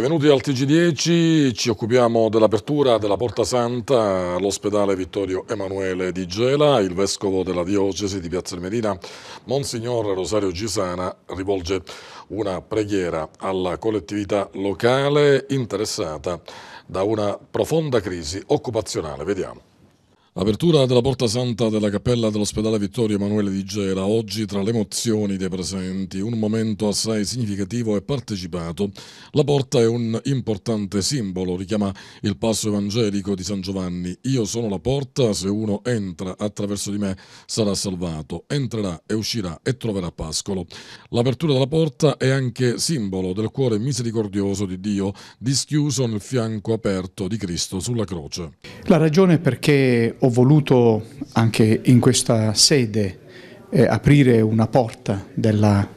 Benvenuti al TG10, ci occupiamo dell'apertura della Porta Santa all'ospedale Vittorio Emanuele di Gela. Il vescovo della diocesi di Piazza del Medina, Monsignor Rosario Gisana, rivolge una preghiera alla collettività locale interessata da una profonda crisi occupazionale. Vediamo. Apertura della Porta Santa della Cappella dell'Ospedale Vittorio Emanuele di Gera, oggi tra le emozioni dei presenti, un momento assai significativo e partecipato. La porta è un importante simbolo, richiama il passo evangelico di San Giovanni. Io sono la porta, se uno entra attraverso di me sarà salvato, entrerà e uscirà e troverà pascolo. L'apertura della porta è anche simbolo del cuore misericordioso di Dio, dischiuso nel fianco aperto di Cristo sulla croce. La ragione perché ho voluto anche in questa sede eh, aprire una porta, della,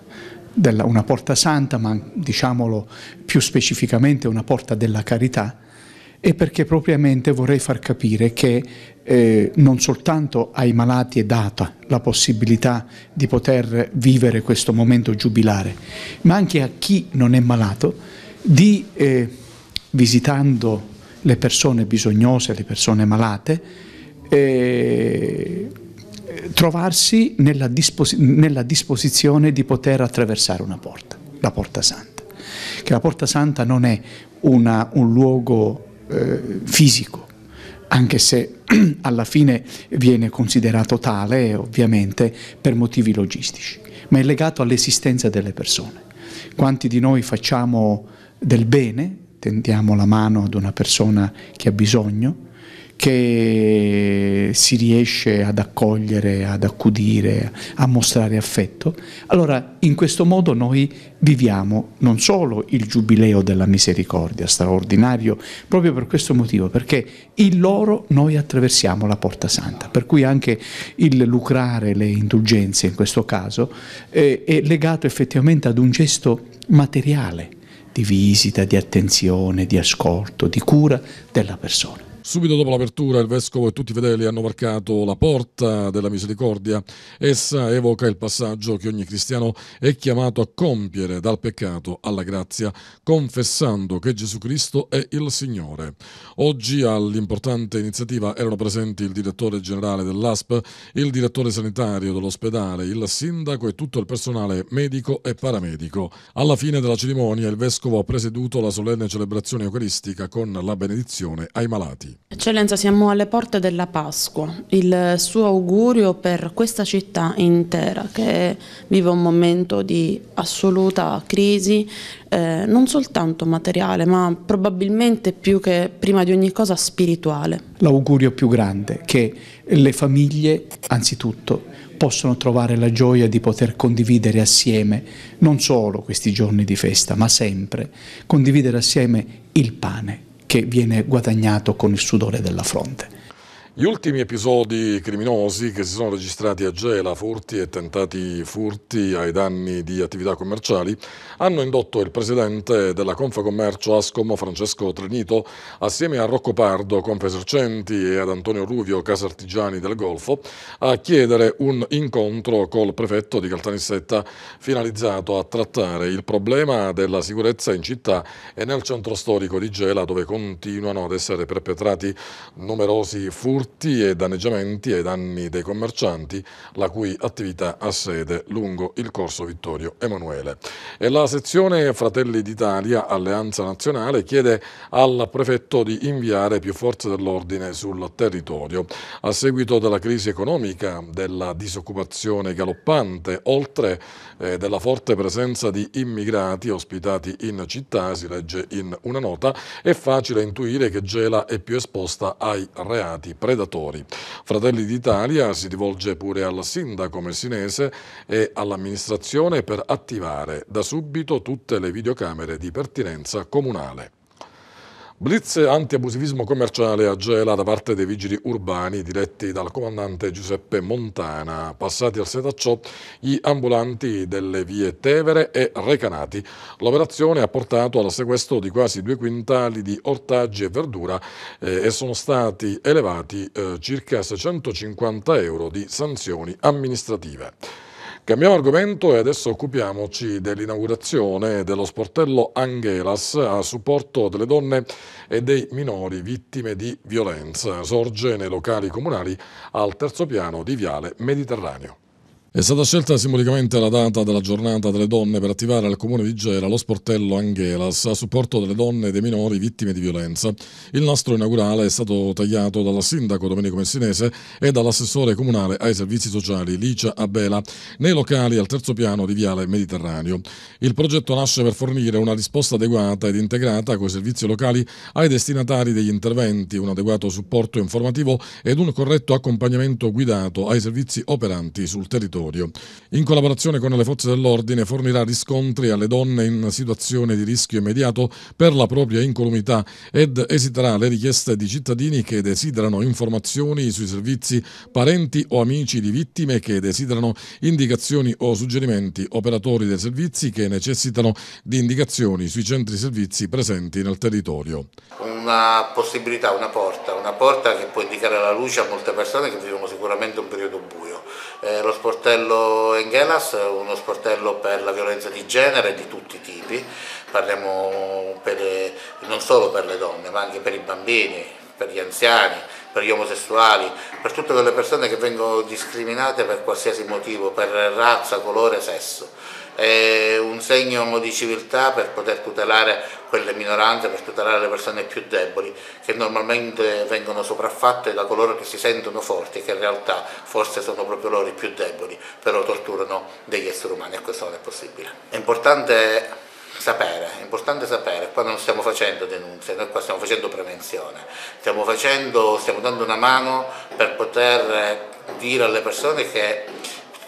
della, una porta santa, ma diciamolo più specificamente una porta della carità, e perché propriamente vorrei far capire che eh, non soltanto ai malati è data la possibilità di poter vivere questo momento giubilare, ma anche a chi non è malato di, eh, visitando le persone bisognose, le persone malate, eh, trovarsi nella, disposi nella disposizione di poter attraversare una porta, la porta santa, che la porta santa non è una, un luogo eh, fisico, anche se alla fine viene considerato tale ovviamente per motivi logistici, ma è legato all'esistenza delle persone. Quanti di noi facciamo del bene, tendiamo la mano ad una persona che ha bisogno, che si riesce ad accogliere, ad accudire, a mostrare affetto, allora in questo modo noi viviamo non solo il giubileo della misericordia, straordinario, proprio per questo motivo, perché in loro noi attraversiamo la porta santa, per cui anche il lucrare le indulgenze in questo caso eh, è legato effettivamente ad un gesto materiale di visita, di attenzione, di ascolto, di cura della persona. Subito dopo l'apertura il vescovo e tutti i fedeli hanno varcato la porta della misericordia. Essa evoca il passaggio che ogni cristiano è chiamato a compiere dal peccato alla grazia, confessando che Gesù Cristo è il Signore. Oggi all'importante iniziativa erano presenti il direttore generale dell'ASP, il direttore sanitario dell'ospedale, il sindaco e tutto il personale medico e paramedico. Alla fine della cerimonia il vescovo ha presieduto la solenne celebrazione eucaristica con la benedizione ai malati. Eccellenza, siamo alle porte della Pasqua, il suo augurio per questa città intera che vive un momento di assoluta crisi, eh, non soltanto materiale, ma probabilmente più che prima di ogni cosa spirituale. L'augurio più grande che le famiglie, anzitutto, possono trovare la gioia di poter condividere assieme non solo questi giorni di festa, ma sempre condividere assieme il pane che viene guadagnato con il sudore della fronte. Gli ultimi episodi criminosi che si sono registrati a Gela, furti e tentati furti ai danni di attività commerciali, hanno indotto il presidente della Confcommercio Ascomo Francesco Trenito, assieme a Rocco Pardo, Confesercenti e ad Antonio Ruvio, Casartigiani del Golfo, a chiedere un incontro col prefetto di Caltanissetta finalizzato a trattare il problema della sicurezza in città e nel centro storico di Gela dove continuano ad essere perpetrati numerosi furti e danneggiamenti ai danni dei commercianti, la cui attività ha sede lungo il corso Vittorio Emanuele. E la sezione Fratelli d'Italia, Alleanza Nazionale, chiede al prefetto di inviare più forze dell'ordine sul territorio. A seguito della crisi economica, della disoccupazione galoppante, oltre eh, della forte presenza di immigrati ospitati in città, si legge in una nota, è facile intuire che Gela è più esposta ai reati. Pre predatori. Fratelli d'Italia si rivolge pure al sindaco messinese e all'amministrazione per attivare da subito tutte le videocamere di pertinenza comunale. Blitz anti-abusivismo commerciale a Gela da parte dei vigili urbani diretti dal comandante Giuseppe Montana. Passati al setacciò gli ambulanti delle vie Tevere e Recanati. L'operazione ha portato al sequestro di quasi due quintali di ortaggi e verdura eh, e sono stati elevati eh, circa 650 euro di sanzioni amministrative. Cambiamo argomento e adesso occupiamoci dell'inaugurazione dello sportello Anghelas a supporto delle donne e dei minori vittime di violenza. Sorge nei locali comunali al terzo piano di Viale Mediterraneo. È stata scelta simbolicamente la data della giornata delle donne per attivare al comune di Gela lo sportello Angelas a supporto delle donne e dei minori vittime di violenza. Il nastro inaugurale è stato tagliato dal sindaco Domenico Messinese e dall'assessore comunale ai servizi sociali Licia Abela nei locali al terzo piano di Viale Mediterraneo. Il progetto nasce per fornire una risposta adeguata ed integrata coi servizi locali ai destinatari degli interventi, un adeguato supporto informativo ed un corretto accompagnamento guidato ai servizi operanti sul territorio territorio. In collaborazione con le forze dell'ordine fornirà riscontri alle donne in situazione di rischio immediato per la propria incolumità ed esiterà le richieste di cittadini che desiderano informazioni sui servizi parenti o amici di vittime che desiderano indicazioni o suggerimenti, operatori dei servizi che necessitano di indicazioni sui centri servizi presenti nel territorio. Una possibilità, una porta, una porta che può indicare la luce a molte persone che vivono sicuramente un periodo buio. Eh, lo sportello Engelas è uno sportello per la violenza di genere di tutti i tipi, parliamo per, non solo per le donne ma anche per i bambini, per gli anziani, per gli omosessuali, per tutte quelle persone che vengono discriminate per qualsiasi motivo, per razza, colore, sesso è un segno di civiltà per poter tutelare quelle minoranze, per tutelare le persone più deboli, che normalmente vengono sopraffatte da coloro che si sentono forti e che in realtà forse sono proprio loro i più deboli, però torturano degli esseri umani e questo non è possibile. È importante sapere, è importante sapere, qua non stiamo facendo denunce, noi qua stiamo facendo prevenzione, stiamo, facendo, stiamo dando una mano per poter dire alle persone che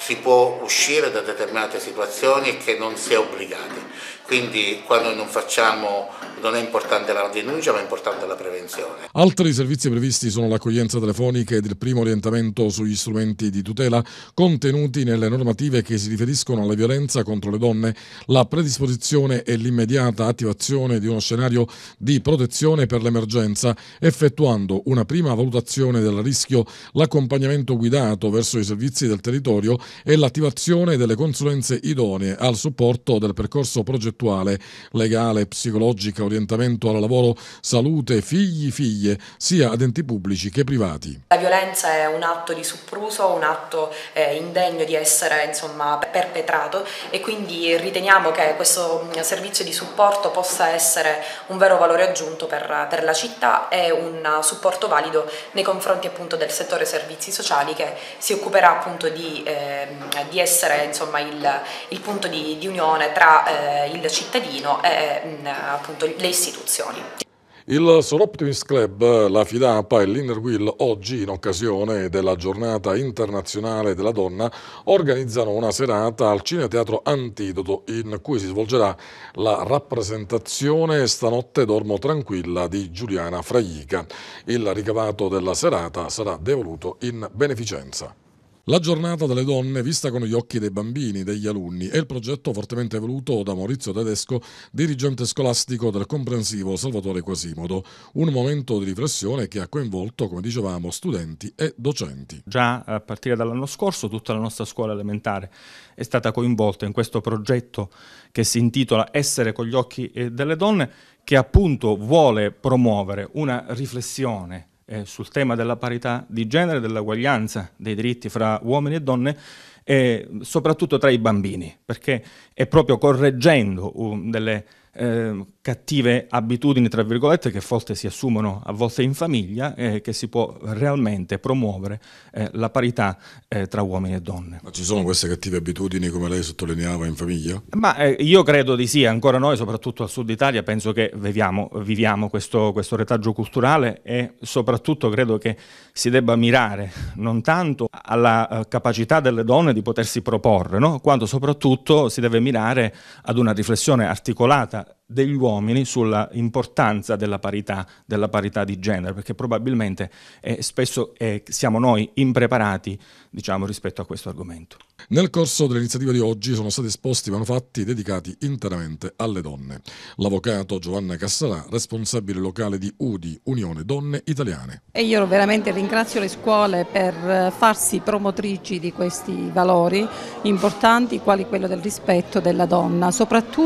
si può uscire da determinate situazioni che non si è obbligati. Quindi quando non facciamo non è importante la denuncia ma è importante la prevenzione. Altri servizi previsti sono l'accoglienza telefonica ed il primo orientamento sugli strumenti di tutela contenuti nelle normative che si riferiscono alla violenza contro le donne, la predisposizione e l'immediata attivazione di uno scenario di protezione per l'emergenza, effettuando una prima valutazione del rischio, l'accompagnamento guidato verso i servizi del territorio e l'attivazione delle consulenze idonee al supporto del percorso progettuale, legale, psicologica, orientale orientamento al lavoro, salute, figli, figlie, sia ad enti pubblici che privati. La violenza è un atto di suppruso, un atto eh, indegno di essere insomma, perpetrato e quindi riteniamo che questo mm, servizio di supporto possa essere un vero valore aggiunto per, per la città e un supporto valido nei confronti appunto del settore servizi sociali che si occuperà appunto di, eh, di essere insomma, il, il punto di, di unione tra eh, il cittadino e mh, mm, appunto le istituzioni. Il Soroptimist Club, la Fidapa e l'Inner Wheel oggi, in occasione della giornata internazionale della donna, organizzano una serata al Cineteatro Antidoto in cui si svolgerà la rappresentazione Stanotte dormo tranquilla di Giuliana Fraglica. Il ricavato della serata sarà devoluto in beneficenza. La giornata delle donne vista con gli occhi dei bambini, degli alunni, è il progetto fortemente voluto da Maurizio Tedesco, dirigente scolastico del comprensivo Salvatore Quasimodo. Un momento di riflessione che ha coinvolto, come dicevamo, studenti e docenti. Già a partire dall'anno scorso tutta la nostra scuola elementare è stata coinvolta in questo progetto che si intitola Essere con gli occhi eh, delle donne, che appunto vuole promuovere una riflessione eh, sul tema della parità di genere, dell'uguaglianza dei diritti fra uomini e donne, eh, soprattutto tra i bambini, perché è proprio correggendo um, delle Ehm, cattive abitudini, tra virgolette, che forse si assumono a volte in famiglia eh, che si può realmente promuovere eh, la parità eh, tra uomini e donne. Ma ci sono queste cattive abitudini, come lei sottolineava, in famiglia? Ma eh, io credo di sì, ancora noi, soprattutto al sud Italia, penso che viviamo, viviamo questo, questo, retaggio culturale e soprattutto credo che si debba mirare non tanto alla eh, capacità delle donne di potersi proporre, no? quanto soprattutto si deve mirare ad una riflessione articolata degli uomini sulla importanza della parità, della parità di genere, perché probabilmente eh, spesso eh, siamo noi impreparati diciamo, rispetto a questo argomento. Nel corso dell'iniziativa di oggi sono stati esposti manufatti dedicati interamente alle donne. L'avvocato Giovanna Cassalà, responsabile locale di UDI, Unione Donne Italiane. E io veramente ringrazio le scuole per eh, farsi promotrici di questi valori importanti, quali quello del rispetto della donna, soprattutto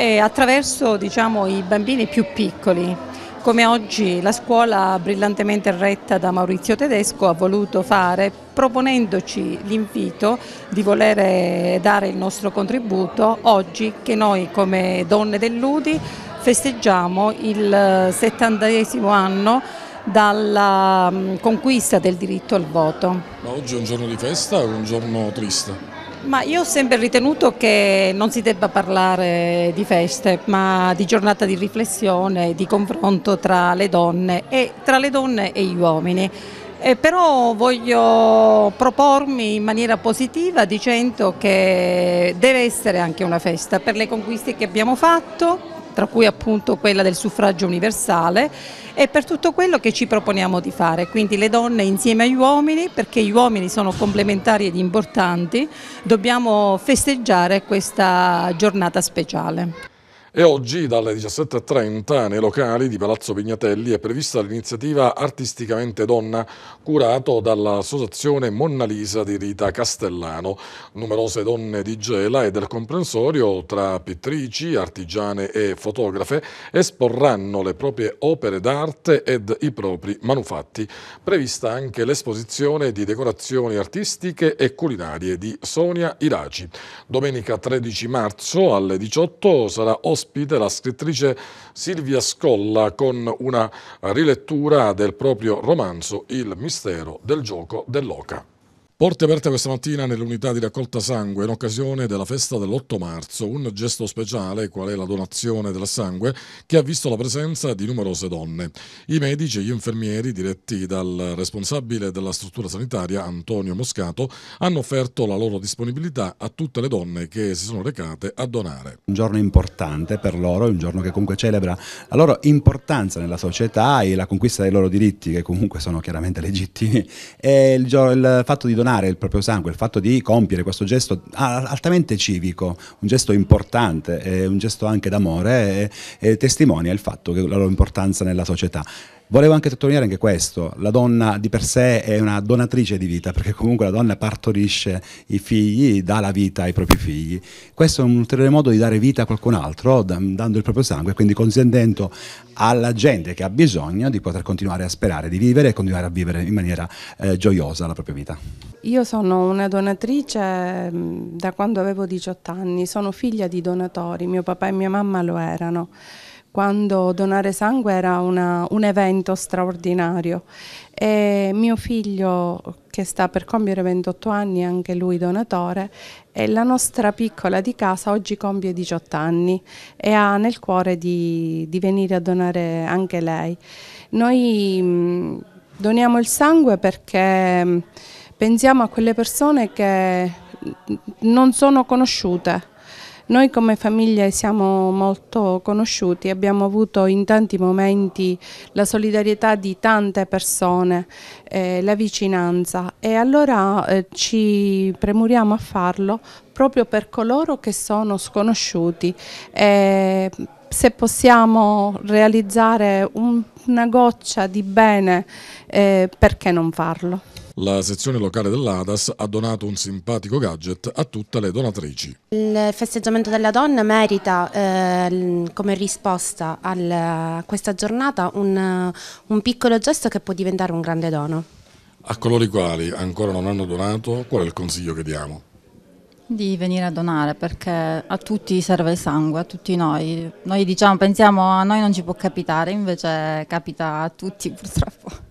eh, attraverso diciamo, i bambini più piccoli. Come oggi la scuola, brillantemente retta da Maurizio Tedesco, ha voluto fare proponendoci l'invito di volere dare il nostro contributo oggi che noi come donne dell'Udi festeggiamo il settantesimo anno dalla mm, conquista del diritto al voto. Ma oggi è un giorno di festa o un giorno triste? Ma io ho sempre ritenuto che non si debba parlare di feste, ma di giornata di riflessione, di confronto tra le donne e, tra le donne e gli uomini. Eh, però voglio propormi in maniera positiva dicendo che deve essere anche una festa per le conquiste che abbiamo fatto, tra cui appunto quella del suffragio universale e per tutto quello che ci proponiamo di fare, quindi le donne insieme agli uomini, perché gli uomini sono complementari ed importanti, dobbiamo festeggiare questa giornata speciale. E oggi dalle 17.30 nei locali di Palazzo Pignatelli è prevista l'iniziativa Artisticamente Donna, curato dall'associazione Monna Lisa di Rita Castellano. Numerose donne di Gela e del comprensorio, tra pittrici, artigiane e fotografe, esporranno le proprie opere d'arte ed i propri manufatti. Prevista anche l'esposizione di decorazioni artistiche e culinarie di Sonia Iraci. Domenica 13 marzo alle 18 sarà ospite ospite la scrittrice Silvia Scolla con una rilettura del proprio romanzo Il mistero del gioco dell'oca. Porte aperte questa mattina nell'unità di raccolta sangue in occasione della festa dell'8 marzo, un gesto speciale qual è la donazione del sangue che ha visto la presenza di numerose donne. I medici e gli infermieri diretti dal responsabile della struttura sanitaria Antonio Moscato hanno offerto la loro disponibilità a tutte le donne che si sono recate a donare. Un giorno importante per loro, un giorno che comunque celebra la loro importanza nella società e la conquista dei loro diritti che comunque sono chiaramente legittimi e il, fatto di donare donare il proprio sangue, il fatto di compiere questo gesto altamente civico, un gesto importante, un gesto anche d'amore, eh, eh, testimonia il fatto che la loro importanza nella società. Volevo anche sottolineare anche questo, la donna di per sé è una donatrice di vita, perché comunque la donna partorisce i figli, dà la vita ai propri figli. Questo è un ulteriore modo di dare vita a qualcun altro, dando il proprio sangue, quindi consentendo alla gente che ha bisogno di poter continuare a sperare di vivere e continuare a vivere in maniera eh, gioiosa la propria vita. Io sono una donatrice mm, da quando avevo 18 anni, sono figlia di donatori, mio papà e mia mamma lo erano quando donare sangue era una, un evento straordinario. E mio figlio, che sta per compiere 28 anni, anche lui donatore, e la nostra piccola di casa oggi compie 18 anni e ha nel cuore di, di venire a donare anche lei. Noi mm, doniamo il sangue perché mm, pensiamo a quelle persone che mm, non sono conosciute noi come famiglia siamo molto conosciuti, abbiamo avuto in tanti momenti la solidarietà di tante persone, eh, la vicinanza e allora eh, ci premuriamo a farlo proprio per coloro che sono sconosciuti. Eh, se possiamo realizzare un, una goccia di bene, eh, perché non farlo? La sezione locale dell'ADAS ha donato un simpatico gadget a tutte le donatrici. Il festeggiamento della donna merita eh, come risposta a questa giornata un, un piccolo gesto che può diventare un grande dono. A coloro i quali ancora non hanno donato, qual è il consiglio che diamo? Di venire a donare perché a tutti serve il sangue, a tutti noi. Noi diciamo, pensiamo a noi non ci può capitare, invece capita a tutti purtroppo.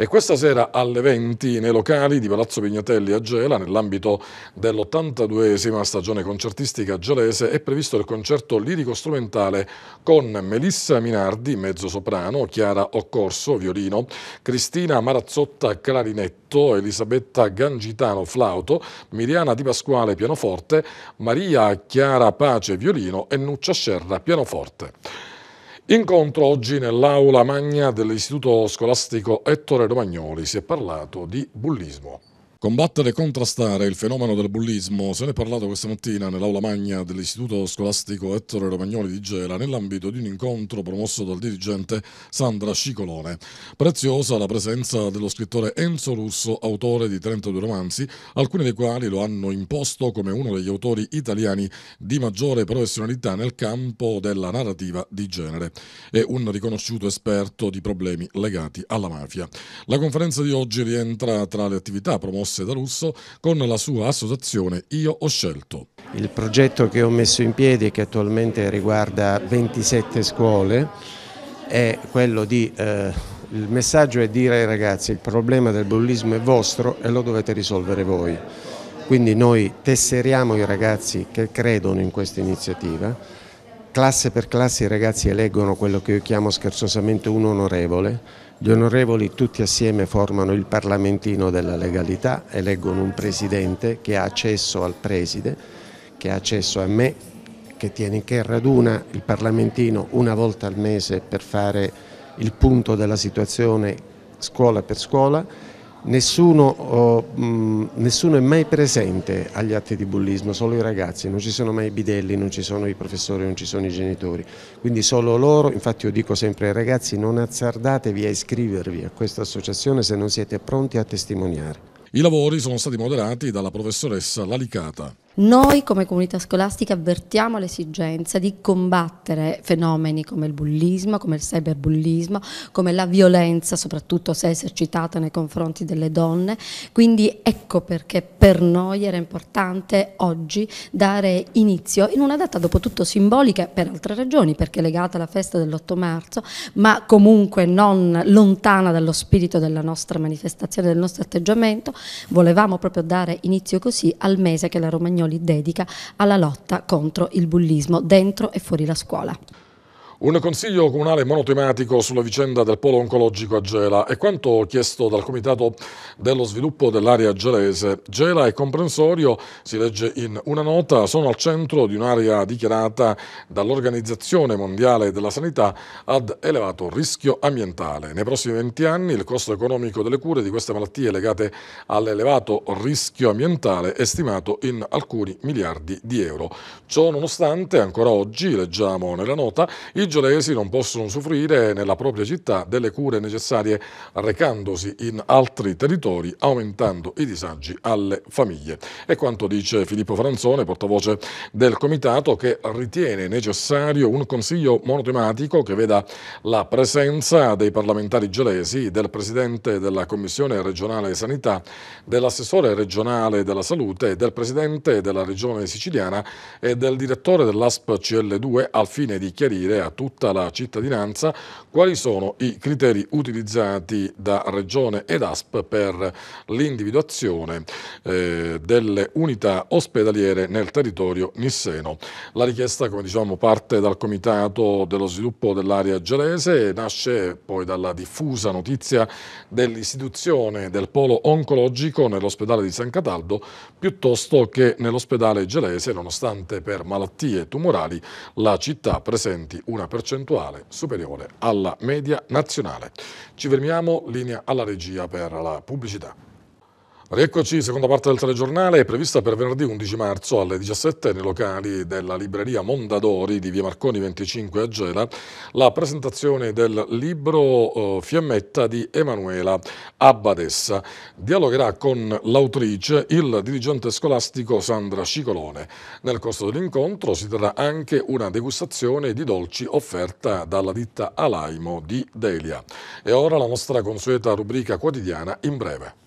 E questa sera alle 20 nei locali di Palazzo Pignatelli a Gela, nell'ambito dell'82esima stagione concertistica gelese, è previsto il concerto lirico-strumentale con Melissa Minardi, mezzo soprano, Chiara Occorso, violino, Cristina Marazzotta, clarinetto, Elisabetta Gangitano, flauto, Miriana Di Pasquale, pianoforte, Maria Chiara Pace, violino e Nuccia Scerra, pianoforte. Incontro oggi nell'aula magna dell'Istituto Scolastico Ettore Romagnoli. Si è parlato di bullismo. Combattere e contrastare il fenomeno del bullismo se ne è parlato questa mattina nell'aula magna dell'Istituto Scolastico Ettore Romagnoli di Gela nell'ambito di un incontro promosso dal dirigente Sandra Scicolone. Preziosa la presenza dello scrittore Enzo Russo, autore di 32 romanzi, alcuni dei quali lo hanno imposto come uno degli autori italiani di maggiore professionalità nel campo della narrativa di genere e un riconosciuto esperto di problemi legati alla mafia. La conferenza di oggi rientra tra le attività promosse da Russo con la sua associazione Io ho scelto. Il progetto che ho messo in piedi e che attualmente riguarda 27 scuole è quello di... Eh, il messaggio è dire ai ragazzi il problema del bullismo è vostro e lo dovete risolvere voi. Quindi noi tesseriamo i ragazzi che credono in questa iniziativa, classe per classe i ragazzi eleggono quello che io chiamo scherzosamente un onorevole, gli onorevoli tutti assieme formano il parlamentino della legalità, eleggono un presidente che ha accesso al preside, che ha accesso a me, che, tiene, che raduna il parlamentino una volta al mese per fare il punto della situazione scuola per scuola Nessuno, oh, mh, mm, nessuno, è mai presente agli atti di bullismo, solo i ragazzi, non ci sono mai i bidelli, non ci sono i professori, non ci sono i genitori, quindi solo loro, infatti io dico sempre ai ragazzi non azzardatevi a iscrivervi a questa associazione se non siete pronti a testimoniare. I lavori sono stati moderati dalla professoressa Lalicata. Noi come comunità scolastica avvertiamo l'esigenza di combattere fenomeni come il bullismo, come il cyberbullismo, come la violenza, soprattutto se esercitata nei confronti delle donne, quindi ecco perché per noi era importante oggi dare inizio in una data dopo tutto simbolica per altre ragioni, perché legata alla festa dell'8 marzo, ma comunque non lontana dallo spirito della nostra manifestazione, del nostro atteggiamento, volevamo proprio dare inizio così al mese che la Romagnola Romagnoli dedica alla lotta contro il bullismo dentro e fuori la scuola. Un consiglio comunale monotematico sulla vicenda del polo oncologico a Gela è quanto chiesto dal Comitato dello sviluppo dell'area gelese. Gela e comprensorio, si legge in una nota, sono al centro di un'area dichiarata dall'Organizzazione Mondiale della Sanità ad elevato rischio ambientale. Nei prossimi 20 anni il costo economico delle cure di queste malattie legate all'elevato rischio ambientale è stimato in alcuni miliardi di euro. Ciò nonostante, ancora oggi, leggiamo nella nota, i frigiolesi non possono soffrire nella propria città delle cure necessarie recandosi in altri territori, aumentando i disagi alle famiglie. È quanto dice Filippo Franzone, portavoce del Comitato, che ritiene necessario un consiglio monotematico che veda la presenza dei parlamentari gelesi, del Presidente della Commissione regionale Sanità, dell'assessore regionale della Salute, del Presidente della Regione Siciliana e del direttore dell'ASP CL2 al fine di chiarire a tutti tutta la cittadinanza, quali sono i criteri utilizzati da Regione ed ASP per l'individuazione eh, delle unità ospedaliere nel territorio nisseno. La richiesta, come diciamo, parte dal Comitato dello Sviluppo dell'Area Gelese e nasce poi dalla diffusa notizia dell'istituzione del polo oncologico nell'ospedale di San Cataldo piuttosto che nell'ospedale gelese, nonostante per malattie tumorali la città presenti una percentuale superiore alla media nazionale. Ci fermiamo, linea alla regia per la pubblicità. Rieccoci, seconda parte del telegiornale è prevista per venerdì 11 marzo alle 17 nei locali della libreria Mondadori di via Marconi 25 a Gela la presentazione del libro eh, Fiammetta di Emanuela Abbadessa. Dialogherà con l'autrice il dirigente scolastico Sandra Scicolone. Nel corso dell'incontro si terrà anche una degustazione di dolci offerta dalla ditta Alaimo di Delia. E ora la nostra consueta rubrica quotidiana in breve.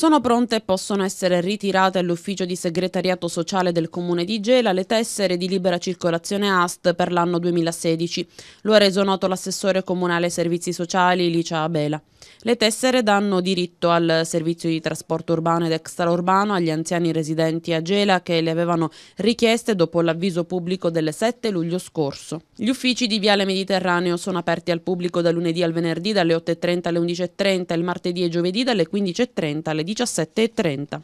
Sono pronte e possono essere ritirate all'ufficio di segretariato sociale del comune di Gela le tessere di libera circolazione AST per l'anno 2016. Lo ha reso noto l'assessore comunale ai servizi sociali Licia Abela. Le tessere danno diritto al servizio di trasporto urbano ed extraurbano agli anziani residenti a Gela che le avevano richieste dopo l'avviso pubblico del 7 luglio scorso. Gli uffici di Viale Mediterraneo sono aperti al pubblico da lunedì al venerdì dalle 8.30 alle 11.30, il martedì e giovedì dalle 15.30 alle 17.30.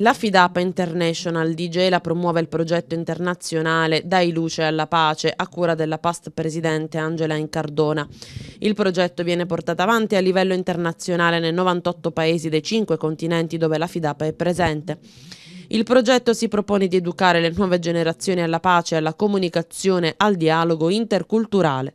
La Fidapa International di Gela promuove il progetto internazionale Dai luce alla pace a cura della past presidente Angela Incardona. Il progetto viene portato avanti a livello internazionale nei 98 paesi dei 5 continenti dove la Fidapa è presente. Il progetto si propone di educare le nuove generazioni alla pace, alla comunicazione, al dialogo interculturale.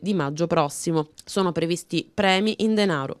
di maggio prossimo. Sono previsti premi in denaro.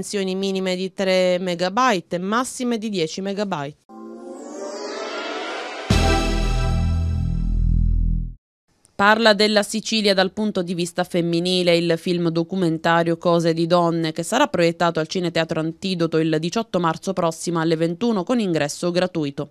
dimensioni minime di 3 MB e massime di 10 MB. Parla della Sicilia dal punto di vista femminile il film documentario Cose di donne che sarà proiettato al Cineteatro Antidoto il 18 marzo prossimo alle 21 con ingresso gratuito.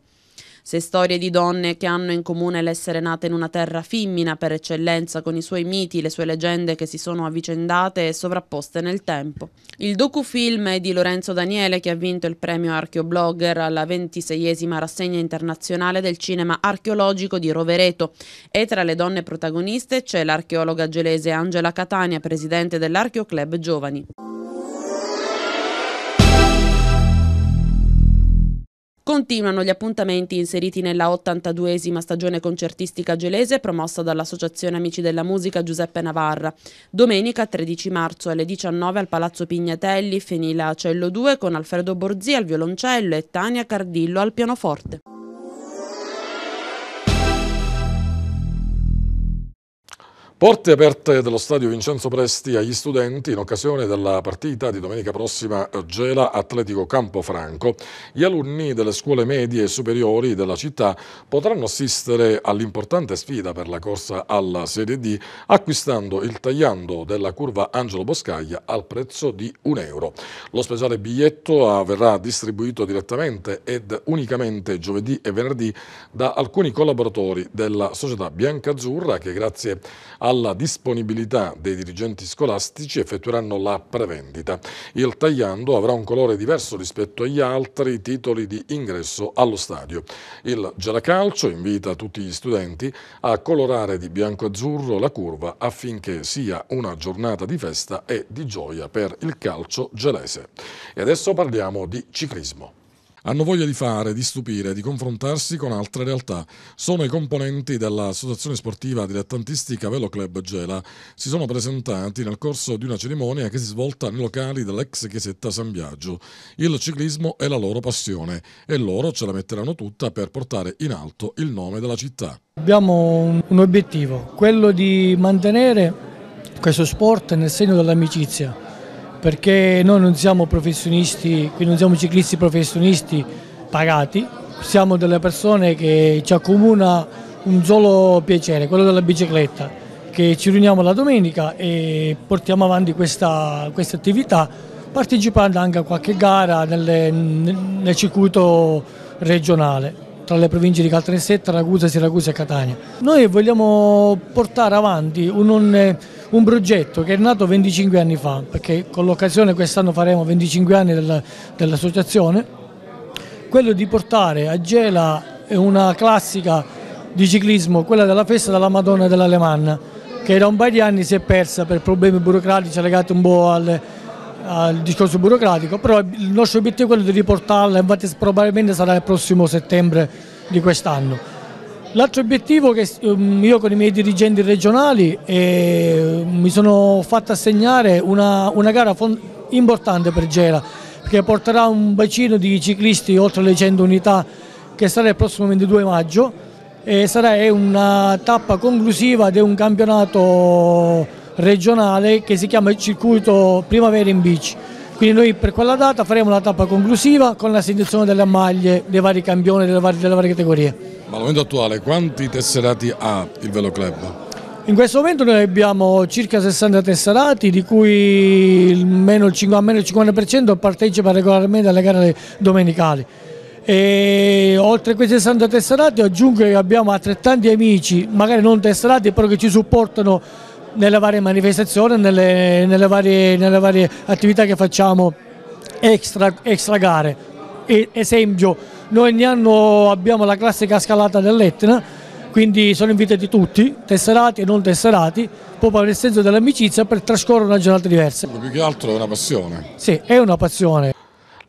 Se storie di donne che hanno in comune l'essere nate in una terra femmina per eccellenza con i suoi miti, le sue leggende che si sono avvicendate e sovrapposte nel tempo. Il docufilm è di Lorenzo Daniele che ha vinto il premio Archeoblogger alla 26esima rassegna internazionale del cinema archeologico di Rovereto e tra le donne protagoniste c'è l'archeologa gelese Angela Catania, presidente dell'Archeoclub Giovani. Continuano gli appuntamenti inseriti nella 82esima stagione concertistica gelese promossa dall'Associazione Amici della Musica Giuseppe Navarra. Domenica 13 marzo alle 19 al Palazzo Pignatelli, Fenila Cello 2 con Alfredo Borzì al violoncello e Tania Cardillo al pianoforte. Porte aperte dello stadio Vincenzo Presti agli studenti in occasione della partita di domenica prossima Gela Atletico Campofranco. Gli alunni delle scuole medie e superiori della città potranno assistere all'importante sfida per la corsa alla Serie D acquistando il tagliando della curva Angelo Boscaglia al prezzo di 1 euro. Lo speciale biglietto verrà distribuito direttamente ed unicamente giovedì e venerdì da alcuni collaboratori della società Biancazzurra che grazie alla alla disponibilità dei dirigenti scolastici effettueranno la prevendita. Il tagliando avrà un colore diverso rispetto agli altri titoli di ingresso allo stadio. Il Gelacalcio invita tutti gli studenti a colorare di bianco-azzurro la curva affinché sia una giornata di festa e di gioia per il calcio gelese. E adesso parliamo di ciclismo hanno voglia di fare, di stupire, di confrontarsi con altre realtà. Sono i componenti dell'associazione sportiva dilettantistica Velo Club Gela. Si sono presentati nel corso di una cerimonia che si svolta nei locali dell'ex chiesetta San Biagio. Il ciclismo è la loro passione e loro ce la metteranno tutta per portare in alto il nome della città. Abbiamo un obiettivo, quello di mantenere questo sport nel segno dell'amicizia perché noi non siamo professionisti, quindi non siamo ciclisti professionisti pagati, siamo delle persone che ci accomuna un solo piacere, quello della bicicletta, che ci riuniamo la domenica e portiamo avanti questa, questa attività partecipando anche a qualche gara nelle, nel circuito regionale tra le province di Caltanissetta, Ragusa, Siracusa e Catania. Noi vogliamo portare avanti un, un, eh, un, progetto che è nato 25 anni fa, perché con l'occasione quest'anno faremo 25 anni del, dell'associazione, quello di portare a Gela una classica di ciclismo, quella della festa della Madonna dell'Alemanna, che da un paio di anni si è persa per problemi burocratici legati un po' alle al discorso burocratico, però il nostro obiettivo è quello di riportarla, infatti probabilmente sarà il prossimo settembre di quest'anno. L'altro obiettivo che um, io con i miei dirigenti regionali eh, mi sono fatto assegnare una, una gara importante per Gela, che porterà un bacino di ciclisti oltre le 100 unità che sarà il prossimo 22 maggio e sarà una tappa conclusiva di un campionato regionale che si chiama il circuito Primavera in Beach. Quindi noi per quella data faremo la tappa conclusiva con la selezione delle maglie dei vari campioni delle varie, delle varie categorie. Ma al momento attuale quanti tesserati ha il Velo Club? In questo momento noi abbiamo circa 60 tesserati, di cui almeno il 50% partecipa regolarmente alle gare domenicali. E oltre a questi 60 tesserati aggiungo che abbiamo altrettanti amici, magari non tesserati, però che ci supportano nelle varie manifestazioni, nelle, nelle, varie, nelle varie, attività che facciamo extra, extra gare. E, esempio, noi ogni anno abbiamo la classica scalata dell'Etna, quindi sono invitati tutti, tesserati e non tesserati, proprio nel senso dell'amicizia per trascorrere una giornata diversa. Più che altro è una passione. Sì, è una passione.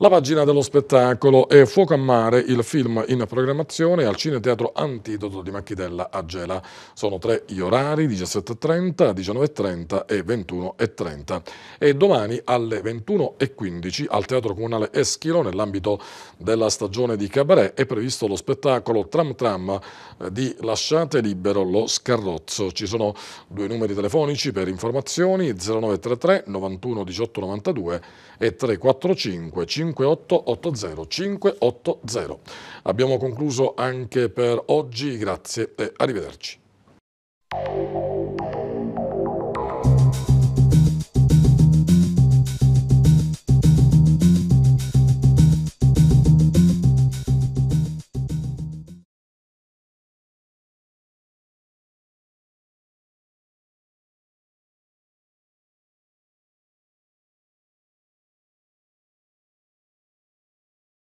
La pagina dello spettacolo è Fuoco a mare, il film in programmazione al Cineteatro Antidoto di Macchitella a Gela. Sono tre gli orari, 17.30, 19.30 e 21.30. E domani alle 21.15 al Teatro Comunale Eschilo, nell'ambito della stagione di Cabaret, è previsto lo spettacolo Tram Tram di Lasciate libero lo scarrozzo. Ci sono due numeri telefonici per informazioni, 0933 91 18 92 e 345 5 588 580. Abbiamo concluso anche per oggi, grazie e arrivederci.